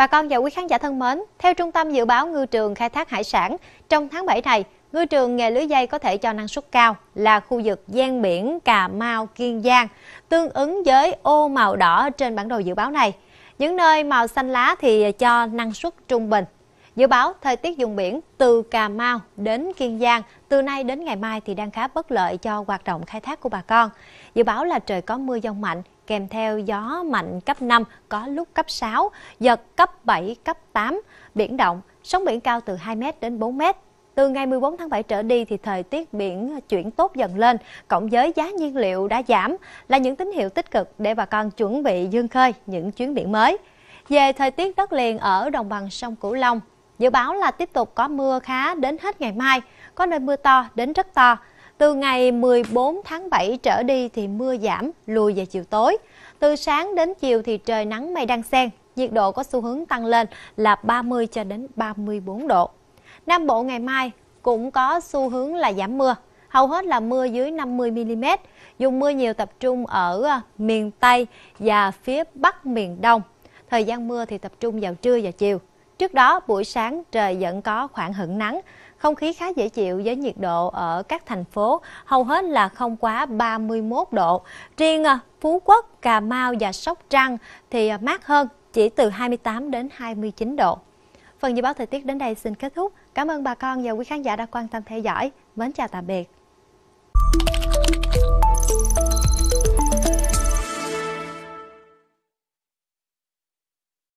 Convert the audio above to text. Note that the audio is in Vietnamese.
Bà con và quý khán giả thân mến, theo Trung tâm Dự báo Ngư trường Khai thác Hải sản, trong tháng 7 này, ngư trường nghề lưới dây có thể cho năng suất cao là khu vực gian biển Cà Mau, Kiên Giang, tương ứng với ô màu đỏ trên bản đồ dự báo này. Những nơi màu xanh lá thì cho năng suất trung bình. Dự báo thời tiết vùng biển từ Cà Mau đến Kiên Giang từ nay đến ngày mai thì đang khá bất lợi cho hoạt động khai thác của bà con. Dự báo là trời có mưa dông mạnh kèm theo gió mạnh cấp 5 có lúc cấp 6, giật cấp 7, cấp 8, biển động, sóng biển cao từ 2 m đến 4 m. Từ ngày 14 tháng 7 trở đi thì thời tiết biển chuyển tốt dần lên, cộng với giá nhiên liệu đã giảm là những tín hiệu tích cực để bà con chuẩn bị dương khơi những chuyến biển mới. Về thời tiết đất liền ở đồng bằng sông Cửu Long, Dự báo là tiếp tục có mưa khá đến hết ngày mai, có nơi mưa to đến rất to. Từ ngày 14 tháng 7 trở đi thì mưa giảm, lùi về chiều tối. Từ sáng đến chiều thì trời nắng mây đang xen, nhiệt độ có xu hướng tăng lên là 30 cho đến 34 độ. Nam Bộ ngày mai cũng có xu hướng là giảm mưa, hầu hết là mưa dưới 50 mm. Dùng mưa nhiều tập trung ở ờ, miền Tây và phía Bắc miền Đông. Thời gian mưa thì tập trung vào trưa và chiều. Trước đó, buổi sáng trời vẫn có khoảng hửng nắng, không khí khá dễ chịu với nhiệt độ ở các thành phố hầu hết là không quá 31 độ. Riêng à, Phú Quốc, Cà Mau và Sóc Trăng thì mát hơn, chỉ từ 28 đến 29 độ. Phần dự báo thời tiết đến đây xin kết thúc. Cảm ơn bà con và quý khán giả đã quan tâm theo dõi. Mến chào tạm biệt.